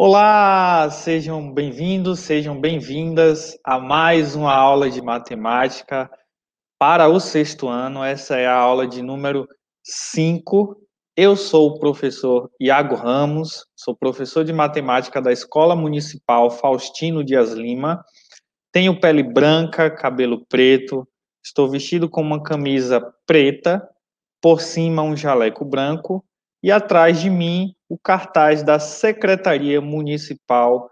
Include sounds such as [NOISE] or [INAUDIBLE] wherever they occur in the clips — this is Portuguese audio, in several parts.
Olá, sejam bem-vindos, sejam bem-vindas a mais uma aula de matemática para o sexto ano. Essa é a aula de número 5. Eu sou o professor Iago Ramos, sou professor de matemática da Escola Municipal Faustino Dias Lima. Tenho pele branca, cabelo preto, estou vestido com uma camisa preta, por cima um jaleco branco e atrás de mim o cartaz da Secretaria Municipal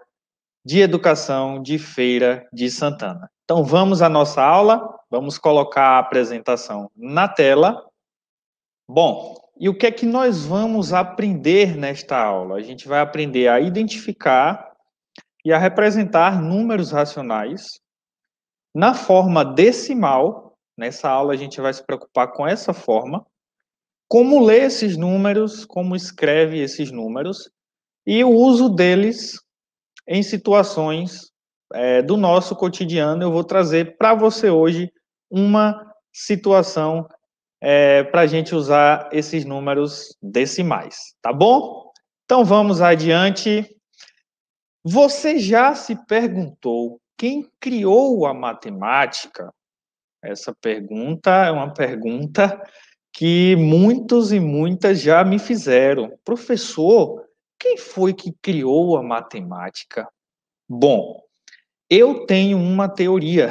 de Educação de Feira de Santana. Então vamos à nossa aula, vamos colocar a apresentação na tela. Bom, e o que é que nós vamos aprender nesta aula? A gente vai aprender a identificar e a representar números racionais na forma decimal. Nessa aula a gente vai se preocupar com essa forma como lê esses números, como escreve esses números e o uso deles em situações é, do nosso cotidiano. Eu vou trazer para você hoje uma situação é, para a gente usar esses números decimais, tá bom? Então vamos adiante. Você já se perguntou quem criou a matemática? Essa pergunta é uma pergunta que muitos e muitas já me fizeram. Professor, quem foi que criou a matemática? Bom, eu tenho uma teoria.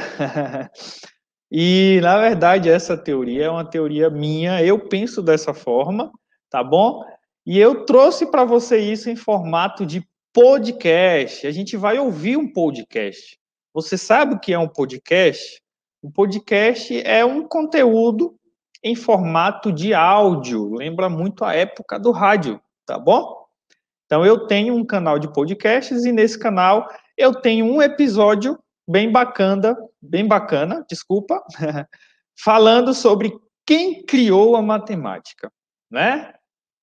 [LAUGHS] e, na verdade, essa teoria é uma teoria minha, eu penso dessa forma, tá bom? E eu trouxe para você isso em formato de podcast. A gente vai ouvir um podcast. Você sabe o que é um podcast? Um podcast é um conteúdo em formato de áudio. Lembra muito a época do rádio, tá bom? Então eu tenho um canal de podcasts e nesse canal eu tenho um episódio bem bacana, bem bacana, desculpa, [LAUGHS] falando sobre quem criou a matemática, né?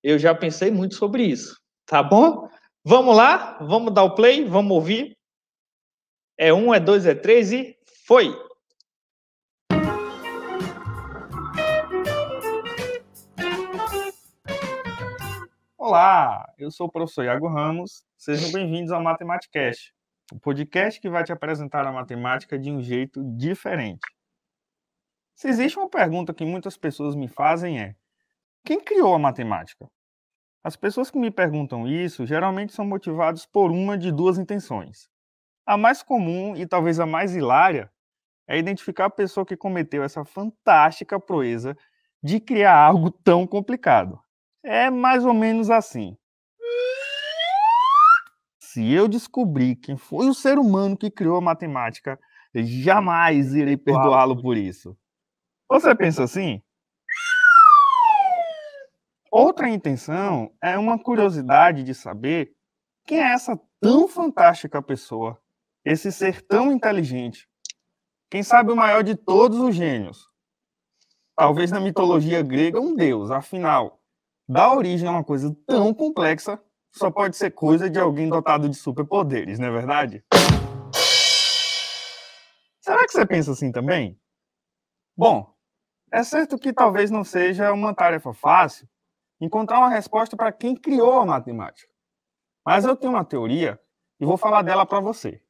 Eu já pensei muito sobre isso, tá bom? Vamos lá? Vamos dar o play? Vamos ouvir? É um, é dois, é três e foi! Olá, eu sou o professor Iago Ramos. Sejam bem-vindos ao Matematicast, o podcast que vai te apresentar a matemática de um jeito diferente. Se existe uma pergunta que muitas pessoas me fazem é: quem criou a matemática? As pessoas que me perguntam isso geralmente são motivadas por uma de duas intenções. A mais comum e talvez a mais hilária é identificar a pessoa que cometeu essa fantástica proeza de criar algo tão complicado. É mais ou menos assim. Se eu descobrir quem foi o ser humano que criou a matemática, jamais irei perdoá-lo por isso. Você pensa assim? Outra intenção é uma curiosidade de saber quem é essa tão fantástica pessoa, esse ser tão inteligente. Quem sabe o maior de todos os gênios? Talvez na mitologia grega, um deus, afinal, dar origem a é uma coisa tão complexa só pode ser coisa de alguém dotado de superpoderes, não é verdade? Será que você pensa assim também? Bom, é certo que talvez não seja uma tarefa fácil encontrar uma resposta para quem criou a matemática. Mas eu tenho uma teoria e vou falar dela para você.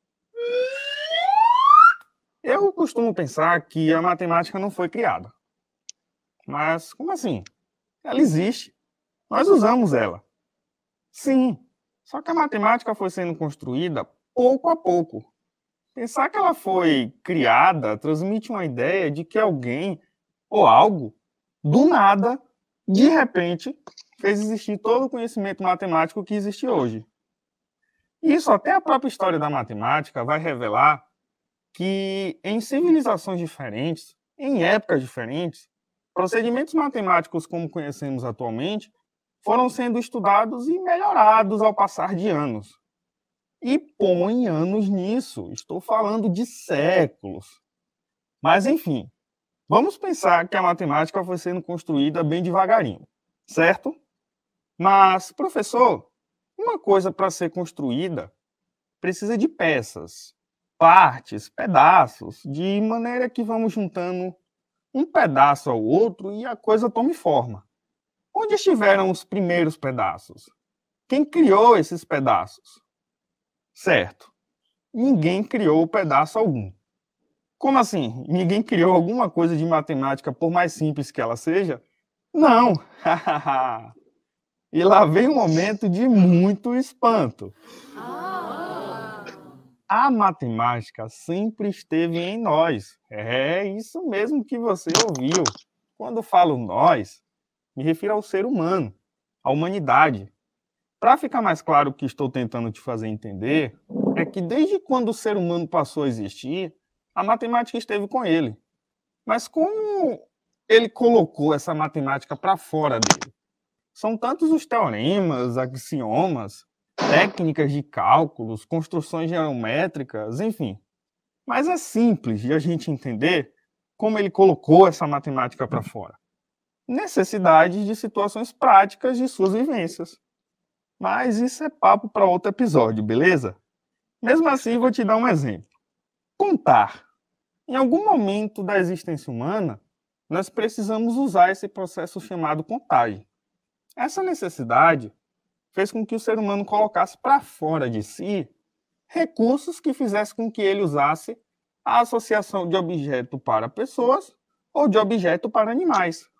Eu costumo pensar que a matemática não foi criada. Mas como assim? Ela existe nós usamos ela. Sim. Só que a matemática foi sendo construída pouco a pouco. Pensar que ela foi criada transmite uma ideia de que alguém ou algo, do nada, de repente, fez existir todo o conhecimento matemático que existe hoje. Isso até a própria história da matemática vai revelar que em civilizações diferentes, em épocas diferentes, procedimentos matemáticos como conhecemos atualmente foram sendo estudados e melhorados ao passar de anos. E põe anos nisso, estou falando de séculos. Mas, enfim, vamos pensar que a matemática foi sendo construída bem devagarinho, certo? Mas, professor, uma coisa para ser construída precisa de peças, partes, pedaços, de maneira que vamos juntando um pedaço ao outro e a coisa tome forma. Onde estiveram os primeiros pedaços? Quem criou esses pedaços? Certo. Ninguém criou pedaço algum. Como assim? Ninguém criou alguma coisa de matemática, por mais simples que ela seja? Não! [LAUGHS] e lá vem um momento de muito espanto. A matemática sempre esteve em nós. É isso mesmo que você ouviu. Quando falo nós, me refiro ao ser humano, à humanidade. Para ficar mais claro o que estou tentando te fazer entender, é que desde quando o ser humano passou a existir, a matemática esteve com ele. Mas como ele colocou essa matemática para fora dele? São tantos os teoremas, axiomas, técnicas de cálculos, construções geométricas, enfim. Mas é simples de a gente entender como ele colocou essa matemática para fora necessidades de situações práticas de suas vivências. Mas isso é papo para outro episódio, beleza? Mesmo assim, vou te dar um exemplo. Contar. Em algum momento da existência humana, nós precisamos usar esse processo chamado contagem. Essa necessidade fez com que o ser humano colocasse para fora de si recursos que fizessem com que ele usasse a associação de objeto para pessoas ou de objeto para animais.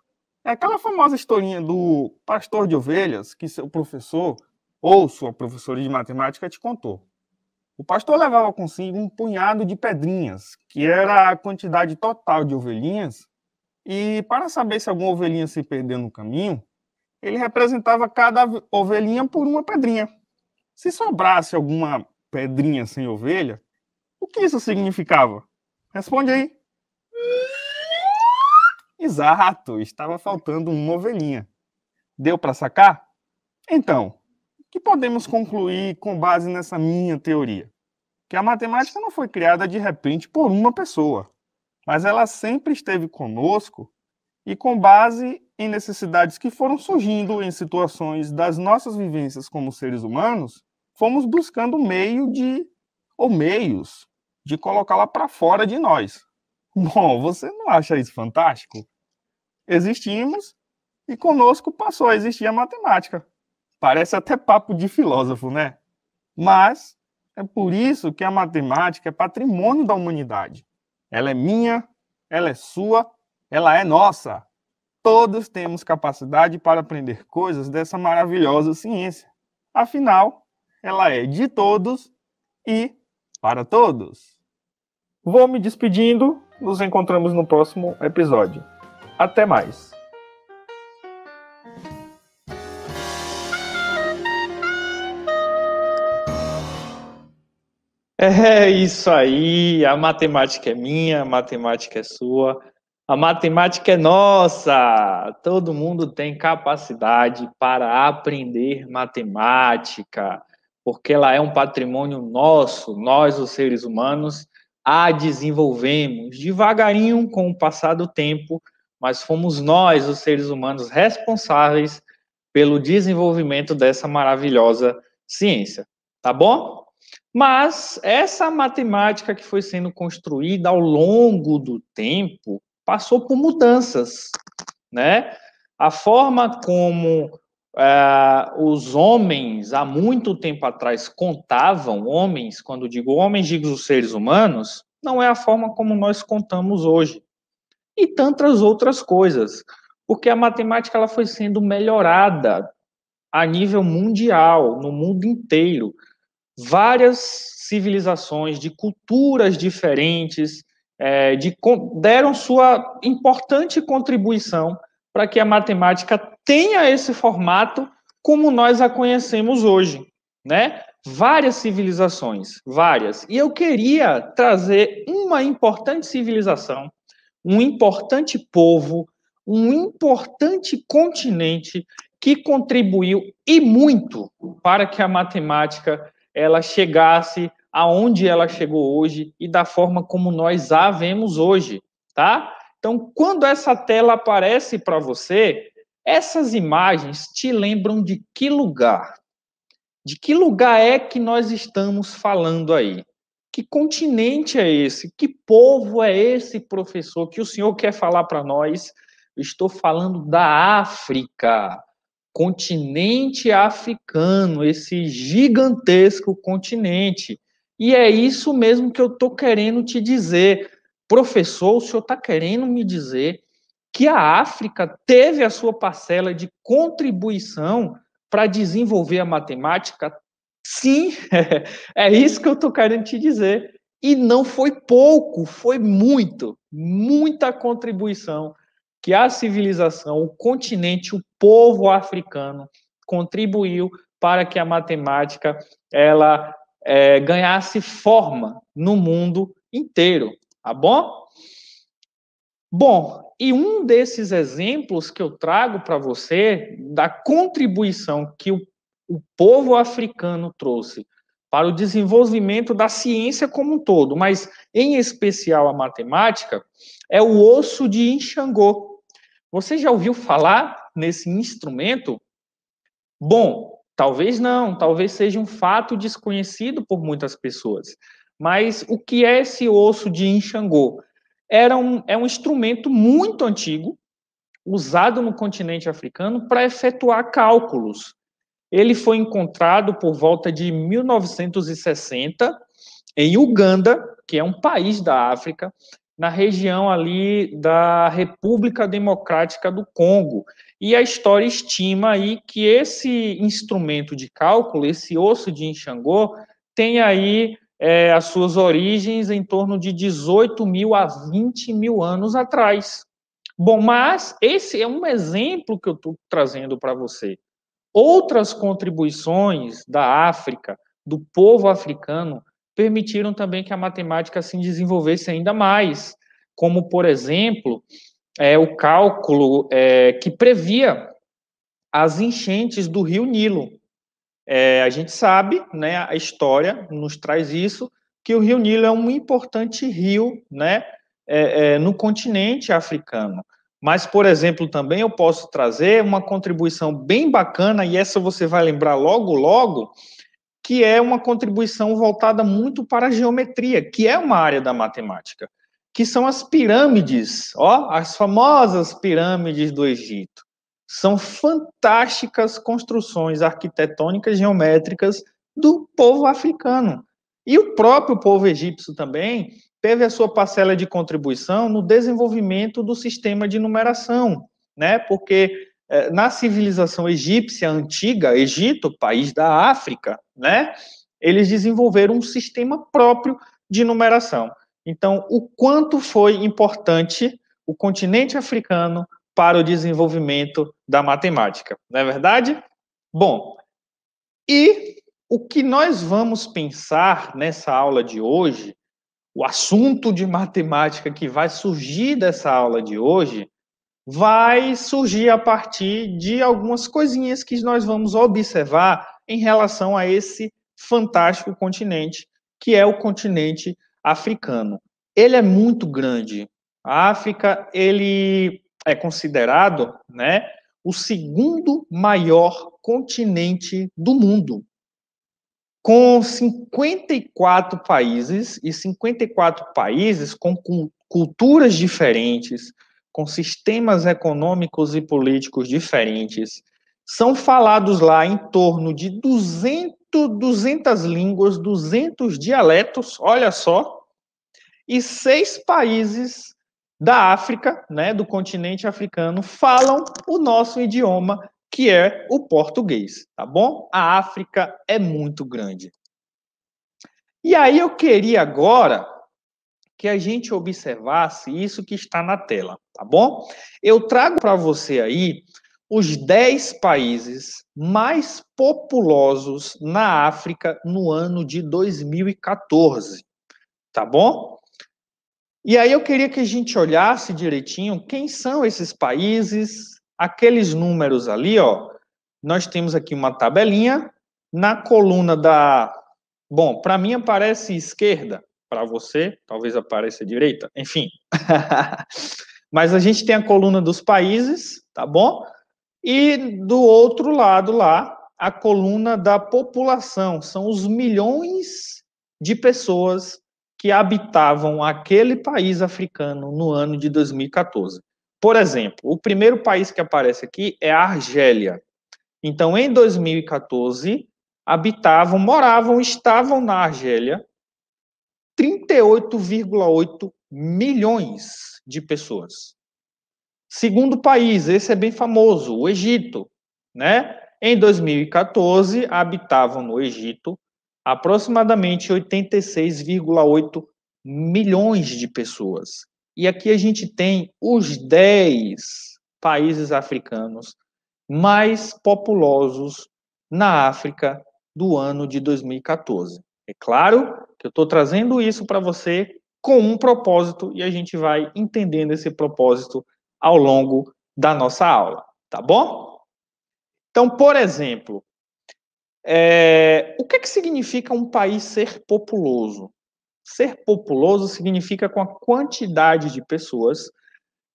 É aquela famosa historinha do pastor de ovelhas que seu professor ou sua professora de matemática te contou. O pastor levava consigo um punhado de pedrinhas, que era a quantidade total de ovelhinhas, e para saber se alguma ovelhinha se perdeu no caminho, ele representava cada ovelhinha por uma pedrinha. Se sobrasse alguma pedrinha sem ovelha, o que isso significava? Responde aí. Exato, estava faltando uma ovelhinha. Deu para sacar? Então, o que podemos concluir com base nessa minha teoria? Que a matemática não foi criada de repente por uma pessoa, mas ela sempre esteve conosco e com base em necessidades que foram surgindo em situações das nossas vivências como seres humanos, fomos buscando meio de ou meios de colocá-la para fora de nós. [LAUGHS] Bom, você não acha isso fantástico? existimos e conosco passou a existir a matemática. Parece até papo de filósofo, né? Mas é por isso que a matemática é patrimônio da humanidade. Ela é minha, ela é sua, ela é nossa. Todos temos capacidade para aprender coisas dessa maravilhosa ciência. Afinal, ela é de todos e para todos. Vou me despedindo, nos encontramos no próximo episódio. Até mais! É isso aí, a matemática é minha, a matemática é sua, a matemática é nossa. Todo mundo tem capacidade para aprender matemática, porque ela é um patrimônio nosso, nós, os seres humanos, a desenvolvemos devagarinho com o passar do tempo mas fomos nós, os seres humanos, responsáveis pelo desenvolvimento dessa maravilhosa ciência, tá bom? Mas essa matemática que foi sendo construída ao longo do tempo passou por mudanças, né? A forma como eh, os homens há muito tempo atrás contavam, homens, quando digo homens, digo os seres humanos, não é a forma como nós contamos hoje e tantas outras coisas, porque a matemática ela foi sendo melhorada a nível mundial, no mundo inteiro. Várias civilizações de culturas diferentes é, de, deram sua importante contribuição para que a matemática tenha esse formato como nós a conhecemos hoje, né? Várias civilizações, várias. E eu queria trazer uma importante civilização um importante povo, um importante continente que contribuiu e muito para que a matemática ela chegasse aonde ela chegou hoje e da forma como nós a vemos hoje, tá? Então, quando essa tela aparece para você, essas imagens te lembram de que lugar? De que lugar é que nós estamos falando aí? Que continente é esse? Que povo é esse, professor, que o senhor quer falar para nós? Eu estou falando da África, continente africano, esse gigantesco continente. E é isso mesmo que eu estou querendo te dizer. Professor, o senhor está querendo me dizer que a África teve a sua parcela de contribuição para desenvolver a matemática, Sim, [LAUGHS] é isso que eu estou querendo te dizer. E não foi pouco, foi muito, muita contribuição que a civilização, o continente, o povo africano contribuiu para que a matemática ela é, ganhasse forma no mundo inteiro, tá bom? Bom, e um desses exemplos que eu trago para você da contribuição que o o povo africano trouxe para o desenvolvimento da ciência como um todo, mas em especial a matemática, é o osso de Inxangô. Você já ouviu falar nesse instrumento? Bom, talvez não, talvez seja um fato desconhecido por muitas pessoas. Mas o que é esse osso de Inxangô? Era um, é um instrumento muito antigo, usado no continente africano para efetuar cálculos. Ele foi encontrado por volta de 1960 em Uganda, que é um país da África, na região ali da República Democrática do Congo. E a história estima aí que esse instrumento de cálculo, esse osso de Inxangô, tem aí é, as suas origens em torno de 18 mil a 20 mil anos atrás. Bom, mas esse é um exemplo que eu estou trazendo para você. Outras contribuições da África, do povo africano, permitiram também que a matemática se desenvolvesse ainda mais, como, por exemplo, é, o cálculo é, que previa as enchentes do rio Nilo. É, a gente sabe, né, a história nos traz isso, que o rio Nilo é um importante rio né, é, é no continente africano. Mas, por exemplo, também eu posso trazer uma contribuição bem bacana, e essa você vai lembrar logo, logo, que é uma contribuição voltada muito para a geometria, que é uma área da matemática, que são as pirâmides, ó, as famosas pirâmides do Egito. São fantásticas construções arquitetônicas geométricas do povo africano. E o próprio povo egípcio também teve a sua parcela de contribuição no desenvolvimento do sistema de numeração, né? Porque eh, na civilização egípcia antiga, Egito, país da África, né? Eles desenvolveram um sistema próprio de numeração. Então, o quanto foi importante o continente africano para o desenvolvimento da matemática, não é verdade? Bom, e o que nós vamos pensar nessa aula de hoje, o assunto de matemática que vai surgir dessa aula de hoje, vai surgir a partir de algumas coisinhas que nós vamos observar em relação a esse fantástico continente, que é o continente africano. Ele é muito grande. A África, ele é considerado, né, o segundo maior continente do mundo com 54 países e 54 países com culturas diferentes, com sistemas econômicos e políticos diferentes. São falados lá em torno de 200, 200 línguas, 200 dialetos, olha só, e seis países da África, né, do continente africano, falam o nosso idioma, que é o português, tá bom? A África é muito grande. E aí eu queria agora que a gente observasse isso que está na tela, tá bom? Eu trago para você aí os 10 países mais populosos na África no ano de 2014, tá bom? E aí eu queria que a gente olhasse direitinho quem são esses países, Aqueles números ali, ó, nós temos aqui uma tabelinha na coluna da. Bom, para mim aparece esquerda, para você talvez apareça direita, enfim. [LAUGHS] Mas a gente tem a coluna dos países, tá bom? E do outro lado lá, a coluna da população, são os milhões de pessoas que habitavam aquele país africano no ano de 2014. Por exemplo, o primeiro país que aparece aqui é a Argélia. Então, em 2014, habitavam, moravam, estavam na Argélia 38,8 milhões de pessoas. Segundo país, esse é bem famoso, o Egito, né? Em 2014, habitavam no Egito aproximadamente 86,8 milhões de pessoas. E aqui a gente tem os 10 países africanos mais populosos na África do ano de 2014. É claro que eu estou trazendo isso para você com um propósito e a gente vai entendendo esse propósito ao longo da nossa aula, tá bom? Então, por exemplo, é, o que, é que significa um país ser populoso? Ser populoso significa com a quantidade de pessoas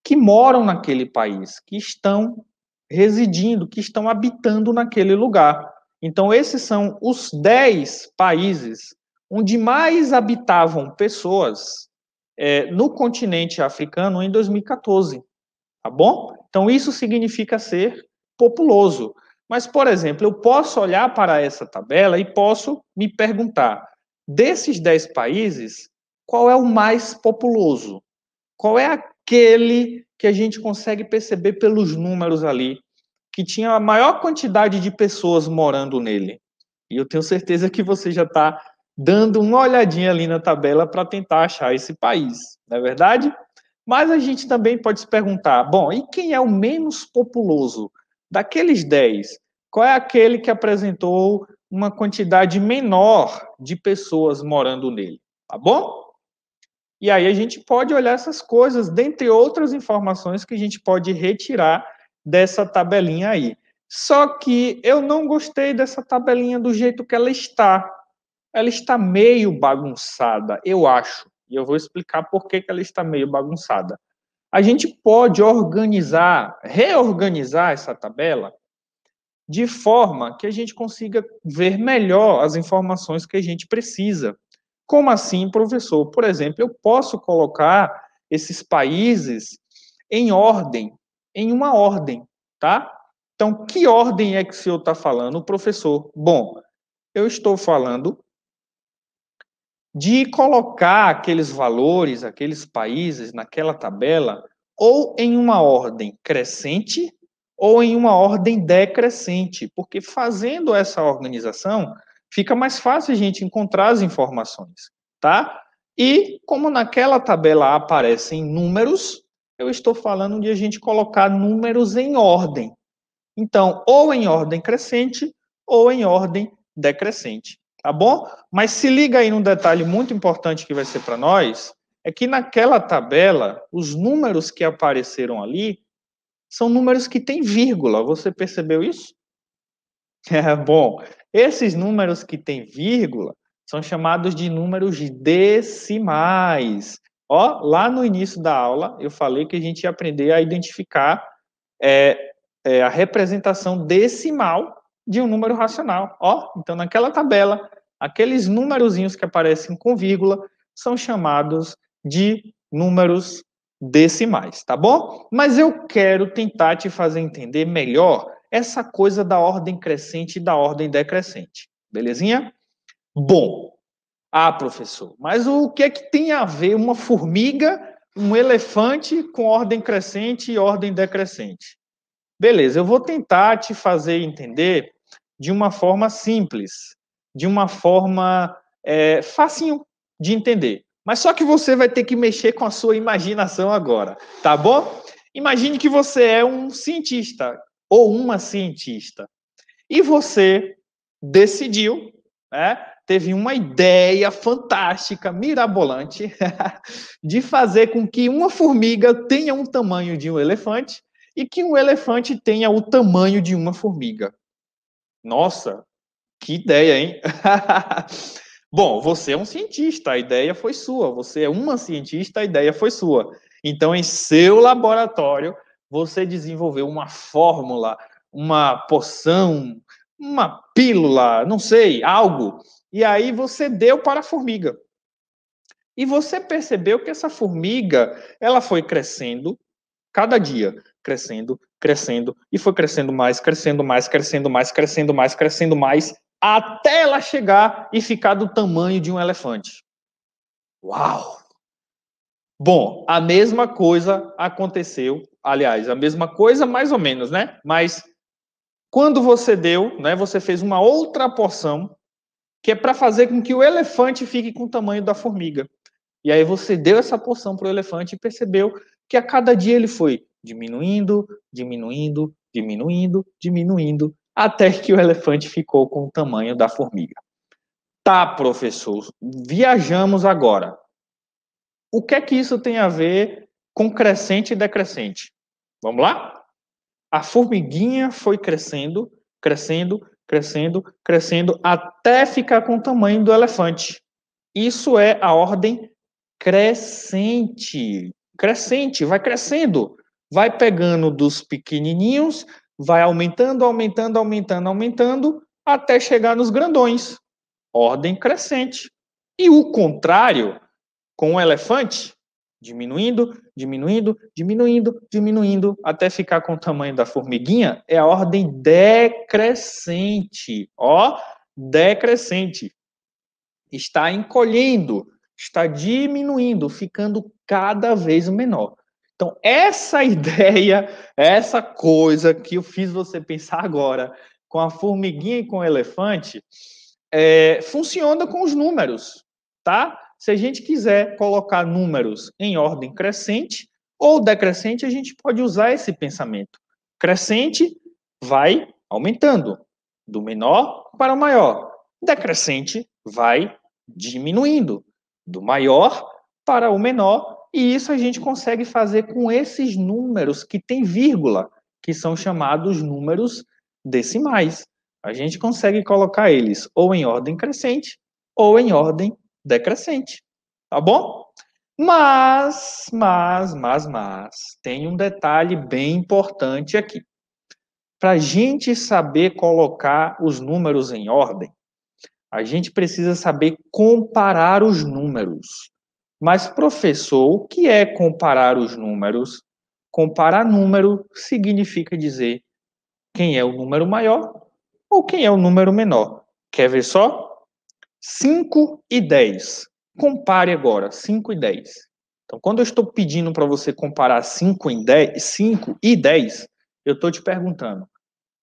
que moram naquele país, que estão residindo, que estão habitando naquele lugar. Então, esses são os 10 países onde mais habitavam pessoas é, no continente africano em 2014. Tá bom? Então, isso significa ser populoso. Mas, por exemplo, eu posso olhar para essa tabela e posso me perguntar: Desses 10 países, qual é o mais populoso? Qual é aquele que a gente consegue perceber pelos números ali, que tinha a maior quantidade de pessoas morando nele? E eu tenho certeza que você já está dando uma olhadinha ali na tabela para tentar achar esse país, não é verdade? Mas a gente também pode se perguntar: bom, e quem é o menos populoso? Daqueles 10, qual é aquele que apresentou uma quantidade menor de pessoas morando nele, tá bom? E aí a gente pode olhar essas coisas, dentre outras informações que a gente pode retirar dessa tabelinha aí. Só que eu não gostei dessa tabelinha do jeito que ela está. Ela está meio bagunçada, eu acho. E eu vou explicar por que, ela está meio bagunçada. A gente pode organizar, reorganizar essa tabela de forma que a gente consiga ver melhor as informações que a gente precisa. Como assim, professor? Por exemplo, eu posso colocar esses países em ordem, em uma ordem, tá? Então, que ordem é que o senhor está falando, professor? Bom, eu estou falando de colocar aqueles valores, aqueles países naquela tabela, ou em uma ordem crescente, ou em uma ordem decrescente, porque fazendo essa organização, fica mais fácil a gente encontrar as informações, tá? E como naquela tabela aparecem números, eu estou falando de a gente colocar números em ordem. Então, ou em ordem crescente ou em ordem decrescente, tá bom? Mas se liga aí num detalhe muito importante que vai ser para nós, é que naquela tabela, os números que apareceram ali são números que têm vírgula. Você percebeu isso? [LAUGHS] É, bom, esses números que têm vírgula são chamados de números decimais. Ó, lá no início da aula eu falei que a gente ia aprender a identificar é, é, a representação decimal de um número racional. Ó, então naquela tabela, aqueles númerozinhos que aparecem com vírgula são chamados de números decimais, tá bom? Mas eu quero tentar te fazer entender melhor essa coisa da ordem crescente e da ordem decrescente, belezinha? Bom, ah, professor, mas o que é que tem a ver uma formiga, um elefante com ordem crescente e ordem decrescente? Beleza, eu vou tentar te fazer entender de uma forma simples, de uma forma é, facinho de entender. Mas só que você vai ter que mexer com a sua imaginação agora, tá bom? Imagine que você é um cientista ou uma cientista e você decidiu, né, teve uma ideia fantástica, mirabolante, [LAUGHS] de fazer com que uma formiga tenha um tamanho de um elefante e que um elefante tenha o tamanho de uma formiga. Nossa, que ideia, hein? [LAUGHS] Bom, você é um cientista, a ideia foi sua. Você é uma cientista, a ideia foi sua. Então, em seu laboratório, você desenvolveu uma fórmula, uma poção, uma pílula, não sei, algo. E aí você deu para a formiga. E você percebeu que essa formiga, ela foi crescendo cada dia, crescendo, crescendo e foi crescendo mais, crescendo mais, crescendo mais, crescendo mais, crescendo mais, até ela chegar e ficar do tamanho de um elefante. Uau! Bom, a mesma coisa aconteceu, aliás, a mesma coisa mais ou menos, né? Mas quando você deu, né, você fez uma outra porção que é para fazer com que o elefante fique com o tamanho da formiga. E aí você deu essa porção para o elefante e percebeu que a cada dia ele foi diminuindo, diminuindo, diminuindo, diminuindo, até que o elefante ficou com o tamanho da formiga. Tá, professor, viajamos agora. O que é que isso tem a ver com crescente e decrescente? Vamos lá? A formiguinha foi crescendo, crescendo, crescendo, crescendo, até ficar com o tamanho do elefante. Isso é a ordem crescente. Crescente, vai crescendo. Vai pegando dos pequenininhos vai aumentando, aumentando, aumentando, aumentando, até chegar nos grandões. Ordem crescente. E o contrário, com o elefante, diminuindo, diminuindo, diminuindo, diminuindo, até ficar com o tamanho da formiguinha, é a ordem decrescente. Ó, decrescente. Está encolhendo, está diminuindo, ficando cada vez menor. Então, essa [LAUGHS] ideia, essa coisa que eu fiz você pensar agora, com a formiguinha e com o elefante, é, funciona com os números, tá? Se a gente quiser colocar números em ordem crescente ou decrescente, a gente pode usar esse pensamento. Crescente vai aumentando, do menor para o maior. Decrescente vai diminuindo, do maior para o menor e isso a gente consegue fazer com esses números que tem vírgula, que são chamados números decimais. A gente consegue colocar eles ou em ordem crescente ou em ordem decrescente. Tá bom? Mas, mas, mas, mas, tem um detalhe bem importante aqui. Para a gente saber colocar os números em ordem, a gente precisa saber comparar os números. Mas, professor, o que é comparar os números? Comparar número significa dizer quem é o número maior ou quem é o número menor. Quer ver só? 5 e 10. Compare agora, 5 e 10. Então, quando eu estou pedindo para você comparar 5 e 10, eu estou te perguntando,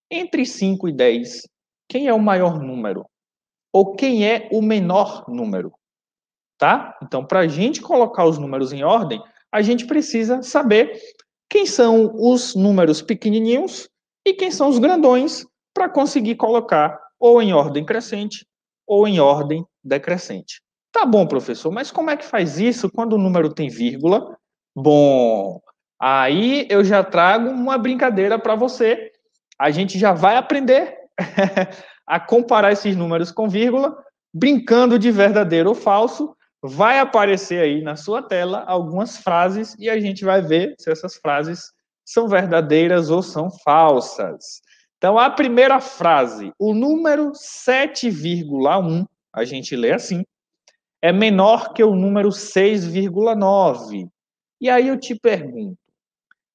entre 5 e 10, quem é o maior número? Ou quem é o menor número? tá? Então, para a gente colocar os números em ordem, a gente precisa saber quem são os números pequenininhos e quem são os grandões para conseguir colocar ou em ordem crescente ou em ordem decrescente. Tá bom, professor, mas como é que faz isso quando o número tem vírgula? Bom, aí eu já trago uma brincadeira para você. A gente já vai aprender [LAUGHS] a comparar esses números com vírgula, brincando de verdadeiro ou falso, vai aparecer aí na sua tela algumas frases e a gente vai ver se essas frases são verdadeiras ou são falsas. Então, a primeira frase, o número 7,1, a gente lê assim, é menor que o número 6,9. E aí eu te pergunto,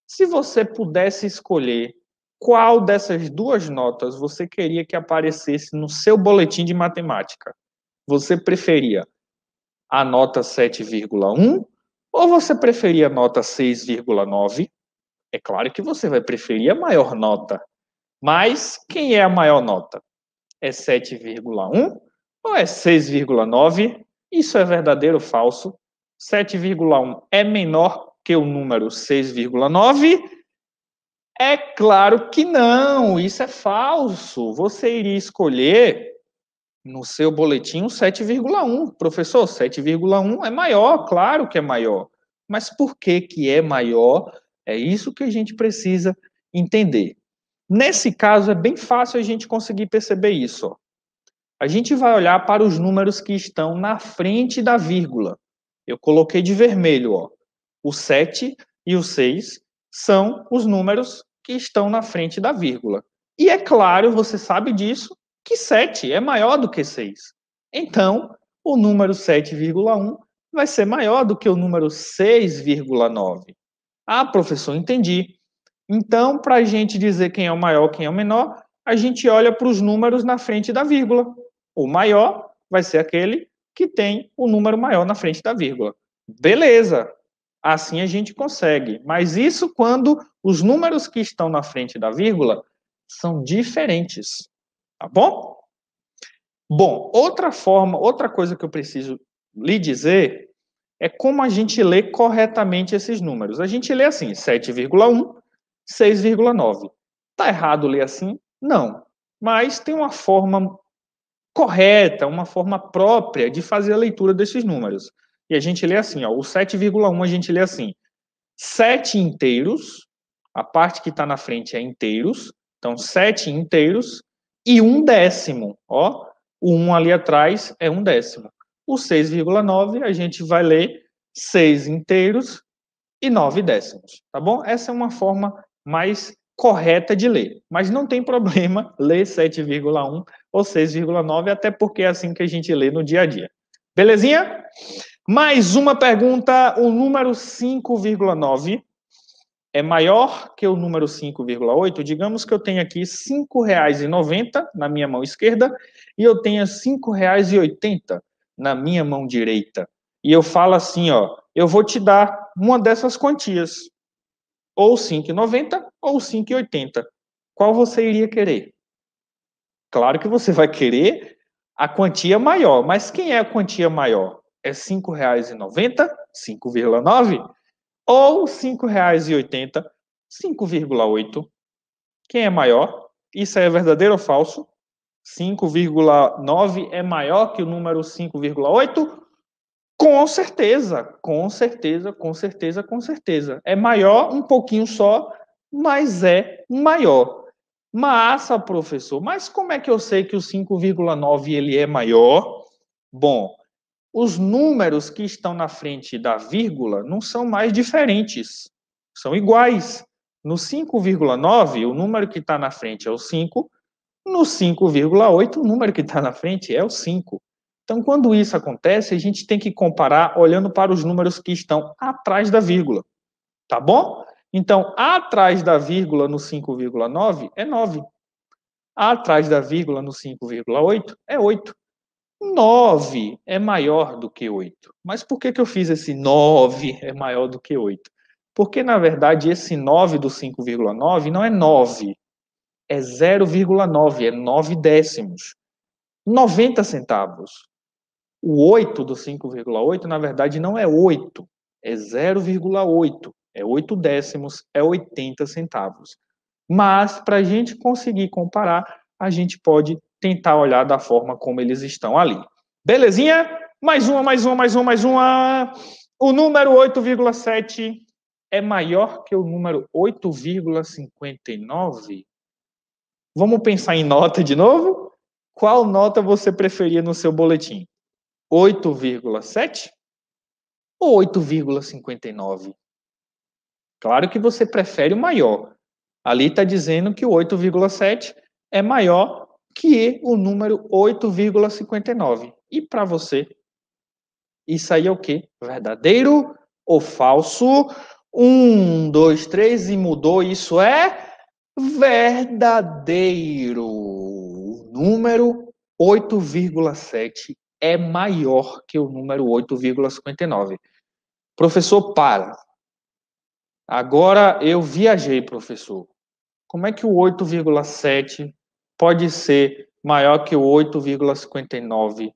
se você pudesse escolher qual dessas duas notas você queria que aparecesse no seu boletim de matemática, você preferia a nota 7,1 ou você preferia a nota 6,9? É claro que você vai preferir a maior nota. Mas quem é a maior nota? É 7,1 ou é 6,9? Isso é verdadeiro ou falso? 7,1 é menor que o número 6,9? É claro que não, isso é falso. Você iria escolher no seu boletim 7,1. Professor, 7,1 é maior, claro que é maior. Mas por que, que é maior? É isso que a gente precisa entender. Nesse caso, é bem fácil a gente conseguir perceber isso. Ó. A gente vai olhar para os números que estão na frente da vírgula. Eu coloquei de vermelho, ó. O 7 e o 6 são os números que estão na frente da vírgula. E é claro, você sabe disso, que 7 é maior do que 6. Então, o número 7,1 vai ser maior do que o número 6,9. Ah, professor, entendi. Então, para a gente dizer quem é o maior, quem é o menor, a gente olha para os números na frente da vírgula. O maior vai ser aquele que tem o número maior na frente da vírgula. Beleza, assim a gente consegue. Mas isso quando os números que estão na frente da vírgula são diferentes. Tá bom? Bom, outra forma, outra coisa que eu preciso lhe dizer é como a gente lê corretamente esses números. A gente lê assim, 7,1, 6,9. Tá errado ler assim? Não. Mas tem uma forma correta, uma forma própria de fazer a leitura desses números. E a gente lê assim, ó, o 7,1 a gente lê assim, 7 inteiros, a parte que está na frente é inteiros, então 7 inteiros, e um décimo, ó, o 1 um ali atrás é um décimo. O 6,9 a gente vai ler 6 inteiros e 9 décimos, tá bom? Essa é uma forma mais correta de ler, mas não tem problema [LAUGHS] ler 7,1 ou 6,9, até porque é assim que a gente lê no dia a dia. Belezinha? Mais uma pergunta, o número 5,9 é maior que o número 5,8, digamos que eu tenho aqui R$ 5,90 na minha mão esquerda e eu tenha R$ 5,80 na minha mão direita. E eu falo assim, ó, eu vou te dar uma dessas quantias, ou 5,90 ou 5,80. Qual você iria querer? Claro que você vai querer a quantia maior, mas quem é a quantia maior? É R$ 5,90, 5,9? ou R$ 5,80, 5,8. Quem é maior? Isso é verdadeiro ou falso? 5,9 é maior que o número 5,8? Com certeza, com certeza, com certeza, com certeza. É maior um pouquinho só, mas é maior. Massa, professor. Mas como é que eu sei que o 5,9 ele é maior? Bom, os números que estão na frente da vírgula não são mais diferentes, são iguais. No 5,9, o número que está na frente é o 5, no 5,8, o número que está na frente é o 5. Então, quando isso acontece, a gente tem que comparar olhando para os números que estão atrás da vírgula. Tá bom? Então, atrás da vírgula no 5,9 é 9. Atrás da vírgula no 5,8 é 8. 9 é maior do que 8. Mas por que, que eu fiz esse 9 [LAUGHS] é maior do que 8? Porque, na verdade, esse 9 do 5,9 não é 9, é 0,9, é 9 décimos. 90 centavos. O 8 do 5,8, na verdade, não é 8, é 0,8, é 8 décimos, é 80 centavos. Mas, para a gente conseguir comparar, a gente pode tentar olhar da forma como eles estão ali. Belezinha? Mais uma, mais uma, mais uma, mais uma. O número 8,7 é maior que o número 8,59? Vamos pensar em nota de novo? Qual nota você preferia no seu boletim? 8,7 ou 8,59? Claro que você prefere o maior. Ali está dizendo que o 8,7 é maior que é o número 8,59. E para você, isso aí é o quê? Verdadeiro ou falso? Um, dois, três e mudou. Isso é verdadeiro. O número 8,7 é maior que o número 8,59. Professor, para. Agora eu viajei, professor. Como é que o 8,7 pode ser maior que o 8,59.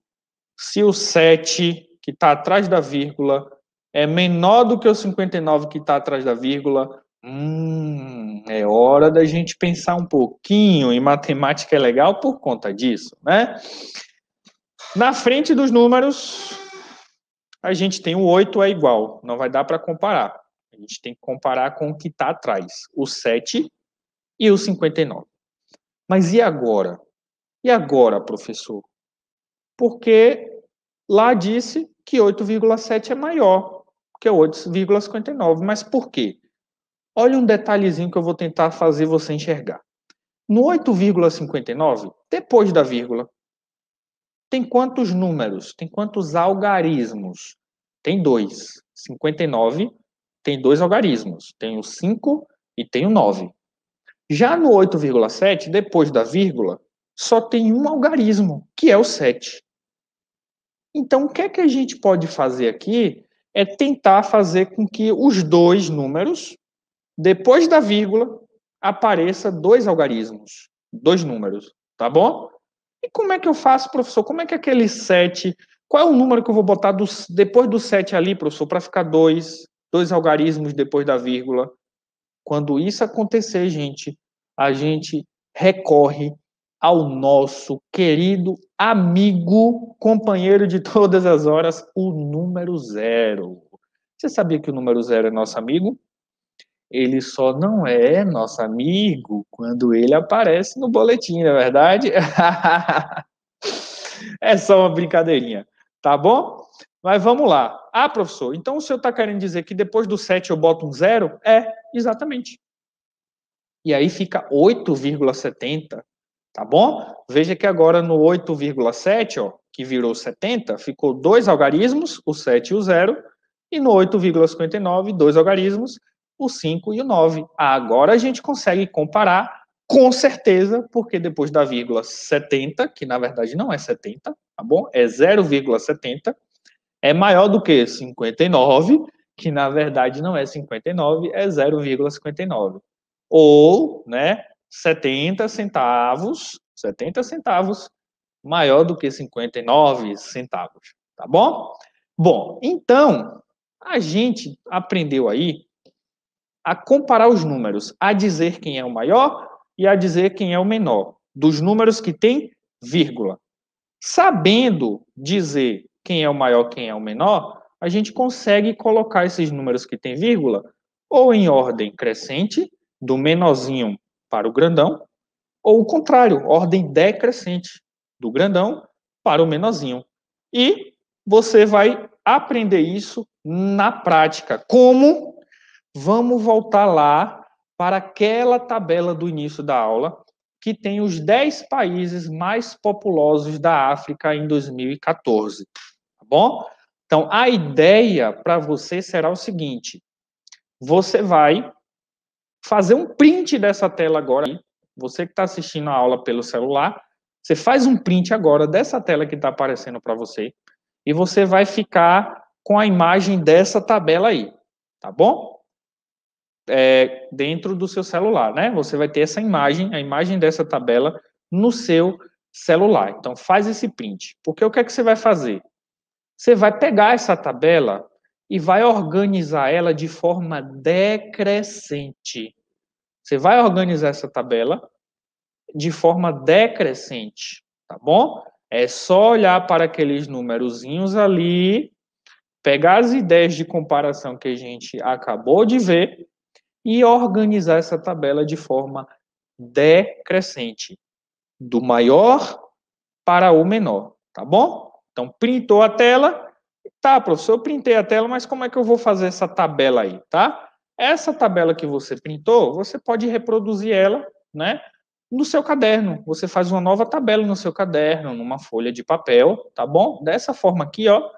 Se o 7, que está atrás da vírgula, é menor do que o 59 que está atrás da vírgula, hum, é hora da gente pensar um pouquinho, e matemática é legal por conta disso, né? Na frente dos números, a gente tem o 8 é igual, não vai dar para comparar. A gente tem que comparar com o que está atrás, o 7 e o 59. Mas e agora? E agora, professor? Porque lá disse que 8,7 é maior que 8,59. É Mas por quê? Olha um detalhezinho que eu vou tentar fazer você enxergar. No 8,59, depois da vírgula, tem quantos números? Tem quantos algarismos? Tem dois. 59 tem dois algarismos. Tem o 5 e tem o 9. Já no 8,7, depois da vírgula, só tem um algarismo, que é o 7. Então, o que é que a gente pode fazer aqui é tentar fazer com que os dois números, depois da vírgula, apareça dois algarismos, dois números, tá bom? E como é que eu faço, professor? Como é que aquele 7, qual é o número que eu vou botar do, depois do 7 ali, professor, para ficar dois, dois algarismos depois da vírgula? Quando isso acontecer, gente, a gente recorre ao nosso querido amigo, companheiro de [LAUGHS] todas as horas, o número zero. Você sabia que o número zero é nosso amigo? Ele só não é nosso amigo quando ele aparece no boletim, não é verdade? [LAUGHS] é só uma brincadeirinha, tá bom? Mas vamos lá. Ah, professor, então o senhor está querendo dizer que depois do 7 eu boto um zero? É, exatamente. E aí fica 8,70, tá bom? Veja que agora no 8,7, ó, que virou 70, ficou dois algarismos, o 7 e o 0, e no 8,59, dois algarismos, o 5 e o 9. Agora a gente consegue comparar com certeza, porque depois da vírgula 70, que na verdade não é 70, tá bom? É 0,70, é maior do que 59, que na verdade não é 59, é 0,59. Ou, né, 70 centavos, 70 centavos maior do que 59 centavos, tá bom? Bom, então, a gente aprendeu aí a comparar os números, a dizer quem é o maior e a dizer quem é o menor, dos números que tem vírgula. Sabendo dizer quem é o maior, quem é o menor, a gente consegue colocar esses números que tem vírgula ou em ordem crescente, do menorzinho para o grandão, ou o contrário, ordem decrescente, do grandão para o menorzinho. E você vai aprender isso na prática. Como? Vamos voltar lá para aquela tabela do início da aula, que tem os 10 países mais populosos da África em 2014 tá bom? Então, a ideia para você será o seguinte: você vai fazer um print dessa tela agora. Você que está assistindo a aula pelo celular, você faz um print agora dessa tela que está aparecendo para você e você vai ficar com a imagem dessa tabela aí, tá bom? É, dentro do seu celular, né? Você vai ter essa imagem, a imagem dessa tabela no seu celular. Então faz esse print. Porque o que é que você vai fazer? Você vai pegar essa tabela e vai organizar ela de forma decrescente. Você vai organizar essa tabela de forma decrescente, tá bom? É só olhar para aqueles númerozinhos ali, pegar as ideias de comparação que a gente acabou de ver e organizar essa tabela de forma decrescente, do maior para o menor, tá bom? Então, printou a tela. Tá, professor, eu printei a tela, mas como é que eu vou fazer essa tabela aí, tá? Essa tabela que você printou, você pode reproduzir ela, né? No seu caderno. Você faz uma nova tabela no seu caderno, numa folha de papel, tá bom? Dessa forma aqui, ó.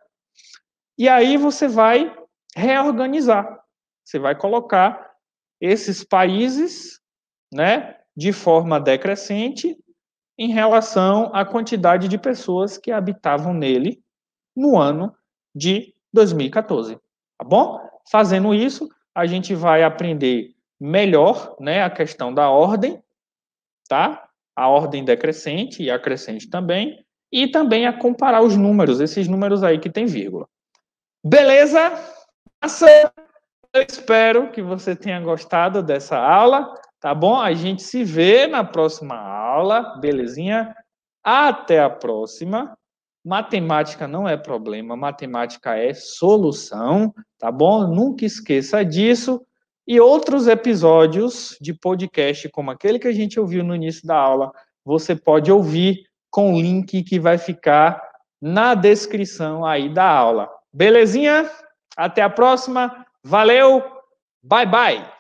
E aí você vai reorganizar. Você vai colocar esses países, né, de forma decrescente, em relação à quantidade de pessoas que habitavam nele no ano de 2014, tá bom? Fazendo isso, a gente vai aprender melhor, né, a questão da ordem, tá? A ordem decrescente e a crescente também, e também a comparar os números, esses números aí que tem vírgula. Beleza? Massa! Eu espero que você tenha gostado dessa aula. Tá bom? A gente se vê na próxima aula, belezinha? Até a próxima. Matemática não é problema, matemática é solução, tá bom? Nunca esqueça disso. E outros episódios de podcast, como aquele que a gente ouviu no início da aula, você pode ouvir com o link que vai ficar na descrição aí da aula. Belezinha? Até a próxima. Valeu. Bye bye.